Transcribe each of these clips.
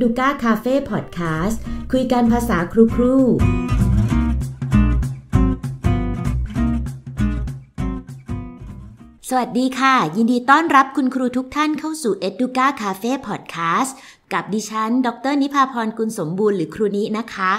ดูก้าคาเฟ่พอดแคสต์คุยกันภาษาครูครูสวัสดีค่ะ ยินดีต้อนรับคุณครูทุกท่านเข้าสู่ e d u ค a Cafe Podcast กับดิฉันดร นิพาพรกุลสมบูรณ์หรือครูนี้นะคะ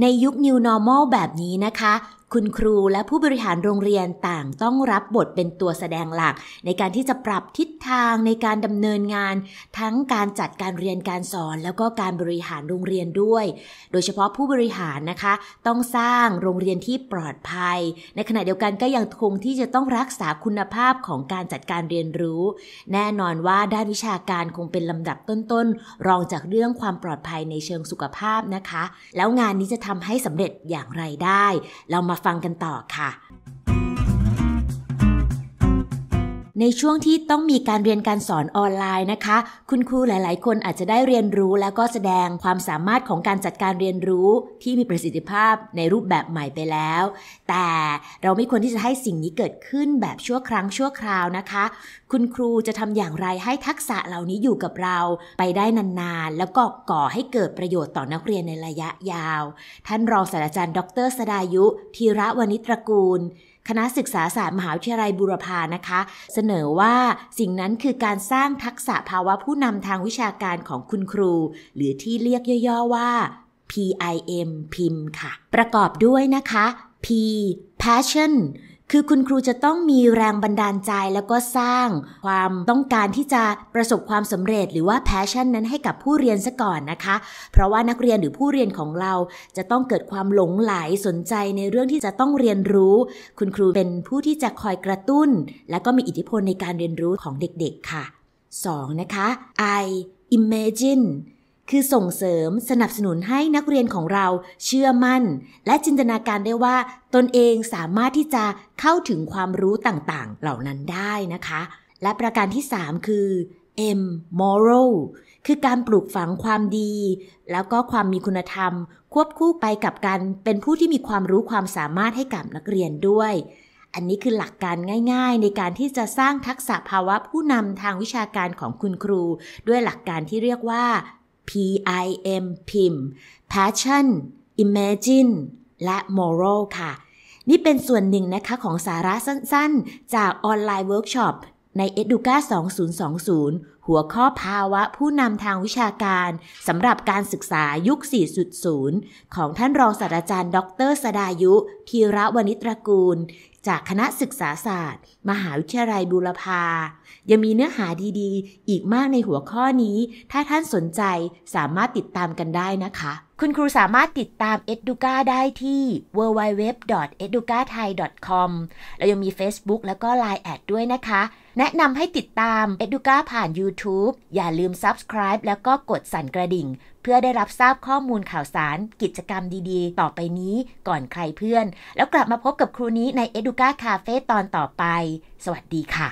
ในยุค New Normal แบบนี้นะคะคุณครูและผู้บริหารโรงเรียนต่างต้องรับบทเป็นตัวแสดงหลักในการที่จะปรับทิศทางในการดำเนินงาน ทั้งการจัดการเรียนการสอนแล้วก็การบริหารโรงเรียนด้วย โดยเฉพาะผู้บริหารนะคะต้องสร้างโรงเรียนที่ปลอดภัย ในขณะเดียวกันก็ยังคงที่จะต้องรักษาคุณภาพของการจัดการเรียนรู้ แน่นอนว่าด้านวิชาการคงเป็นลำดับต้นๆรองจากเรื่องความปลอดภัยในเชิงสุขภาพนะคะ แล้วงานนี้จะทำให้สำเร็จอย่างไรได้ เรามาฟังกันต่อค่ะในช่วงที่ต้องมีการเรียนการสอนออนไลน์นะคะ คุณครูหลายๆ คนอาจจะได้เรียนรู้แล้วก็แสดงความสามารถของการจัดการเรียนรู้ที่มีประสิทธิภาพในรูปแบบใหม่ไปแล้ว แต่เราไม่ควรที่จะให้สิ่งนี้เกิดขึ้นแบบชั่วครั้งชั่วคราวนะคะ คุณครูจะทำอย่างไรให้ทักษะเหล่านี้อยู่กับเรา ไปได้นาน ๆ แล้วก็ก่อให้เกิดประโยชน์ต่อนักเรียนในระยะยาว ท่านรองศาสตราจารย์ดรสดายุธีระวณิตรกูลคณะศึกษาศาสตร์มหาวิทยาลัยบูรพานะคะ เสนอว่าสิ่งนั้นคือการสร้างทักษะภาวะผู้นำทางวิชาการของคุณครู หรือที่เรียกย่อๆว่า PIM พิมค่ะ ประกอบด้วยนะคะ P passion คือคุณครูจะต้องมีแรงบันดาลใจแล้วก็สร้างความต้องการที่จะประสบความสำเร็จ หรือว่าแพชชั่นนั้นให้กับผู้เรียนซะก่อนนะคะ เพราะว่านักเรียนหรือผู้เรียนของเราจะต้องเกิดความหลงไหลสนใจในเรื่องที่จะต้องเรียนรู้ คุณครูเป็นผู้ที่จะคอยกระตุ้น และก็มีอิทธิพลในการเรียนรู้ของเด็กๆค่ะ 2. นะคะ I imagine คือส่งเสริมสนับสนุนให้นักเรียนของเราเชื่อมั่น และจินตนาการได้ว่าตนเองสามารถที่จะเข้าถึงความรู้ต่าง ๆ เหล่านั้นได้นะคะ และประการที่3คือ M moral คือการปลูกฝังความดี แล้วก็ความมีคุณธรรม ควบคู่ไปกับการเป็นผู้ที่มีความรู้ความสามารถให้กับนักเรียนด้วย อันนี้คือหลักการง่าย ๆ ในการที่จะสร้างทักษะภาวะผู้นำทางวิชาการของคุณครู ด้วยหลักการที่เรียกว่า PIM พิม passion imagine และ moral ค่ะ นี่เป็นส่วนหนึ่งนะคะของสาระสั้นๆ จากออนไลน์เวิร์กช็อปใน Educa 2020 หัวข้อภาวะผู้นำทางวิชาการสำหรับการศึกษายุค 4.0 ของท่านรองศาสตราจารย์ ดร สดายุพีระวณิตรกูล จากคณะศึกษาศาสตร์ มหาวิทยาลัยบูรพายังมีเนื้อหาดีๆ อีกมากในหัวข้อนี้ ถ้าท่านสนใจสามารถติดตามกันได้นะคะ คุณครูสามารถติดตาม Educa ได้ที่ www.educathai.com แล้วยังมี Facebook แล้วก็ Line แอดด้วยนะคะ แนะนำให้ติดตาม Educa ผ่าน YouTube อย่าลืม subscribe แล้วก็กดสั่นกระดิ่งพื่อได้รับทราบข้อมูลข่าวสารกิจกรรมดีๆ ต่อไปนี้ก่อนใครเพื่อน แล้วกลับมาพบกับครูนี้ใน Educa Cafe ตอนต่อไป สวัสดีค่ะ